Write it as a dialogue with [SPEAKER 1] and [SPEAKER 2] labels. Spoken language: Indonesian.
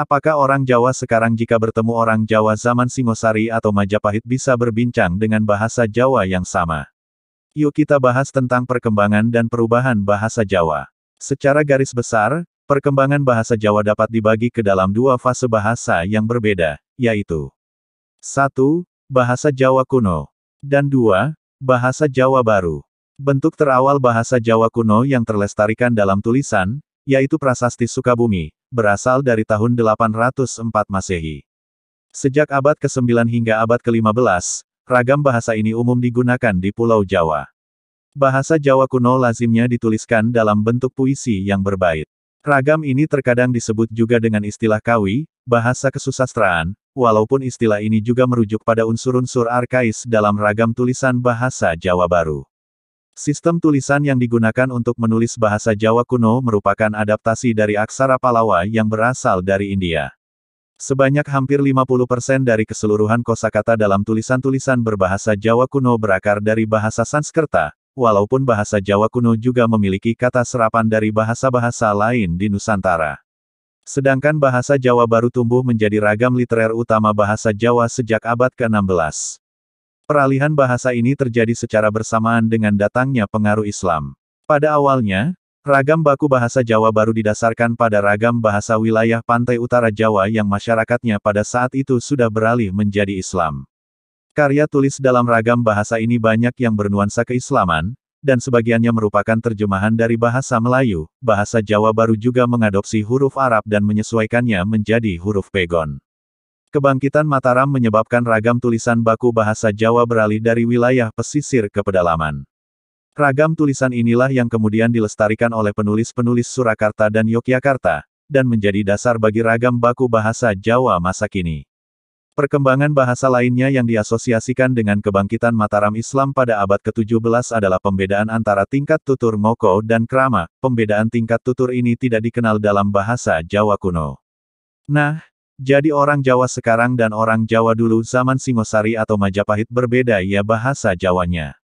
[SPEAKER 1] Apakah orang Jawa sekarang jika bertemu orang Jawa zaman Singosari atau Majapahit bisa berbincang dengan bahasa Jawa yang sama? Yuk kita bahas tentang perkembangan dan perubahan bahasa Jawa. Secara garis besar, perkembangan bahasa Jawa dapat dibagi ke dalam dua fase bahasa yang berbeda, yaitu 1. Bahasa Jawa kuno dan 2. Bahasa Jawa baru. Bentuk terawal bahasa Jawa kuno yang terlestarikan dalam tulisan, yaitu prasasti Sukabumi, berasal dari tahun 804 Masehi. Sejak abad ke-9 hingga abad ke-15, ragam bahasa ini umum digunakan di Pulau Jawa. Bahasa Jawa kuno lazimnya dituliskan dalam bentuk puisi yang berbait. Ragam ini terkadang disebut juga dengan istilah kawi, bahasa kesusastraan, walaupun istilah ini juga merujuk pada unsur-unsur arkais dalam ragam tulisan bahasa Jawa Baru. Sistem tulisan yang digunakan untuk menulis bahasa Jawa kuno merupakan adaptasi dari aksara Palawa yang berasal dari India. Sebanyak hampir 50% dari keseluruhan kosakata dalam tulisan-tulisan berbahasa Jawa kuno berakar dari bahasa Sanskerta, walaupun bahasa Jawa kuno juga memiliki kata serapan dari bahasa-bahasa lain di Nusantara. Sedangkan bahasa Jawa baru tumbuh menjadi ragam literer utama bahasa Jawa sejak abad ke-16. Peralihan bahasa ini terjadi secara bersamaan dengan datangnya pengaruh Islam. Pada awalnya, ragam baku bahasa Jawa baru didasarkan pada ragam bahasa wilayah pantai utara Jawa yang masyarakatnya pada saat itu sudah beralih menjadi Islam. Karya tulis dalam ragam bahasa ini banyak yang bernuansa keislaman, dan sebagiannya merupakan terjemahan dari bahasa Melayu. Bahasa Jawa baru juga mengadopsi huruf Arab dan menyesuaikannya menjadi huruf pegon. Kebangkitan Mataram menyebabkan ragam tulisan baku bahasa Jawa beralih dari wilayah pesisir ke pedalaman. Ragam tulisan inilah yang kemudian dilestarikan oleh penulis-penulis Surakarta dan Yogyakarta, dan menjadi dasar bagi ragam baku bahasa Jawa masa kini. Perkembangan bahasa lainnya yang diasosiasikan dengan kebangkitan Mataram Islam pada abad ke-17 adalah pembedaan antara tingkat tutur moko dan krama. Pembedaan tingkat tutur ini tidak dikenal dalam bahasa Jawa kuno. Nah, jadi orang Jawa sekarang dan orang Jawa dulu zaman Singosari atau Majapahit berbeda ya bahasa Jawanya.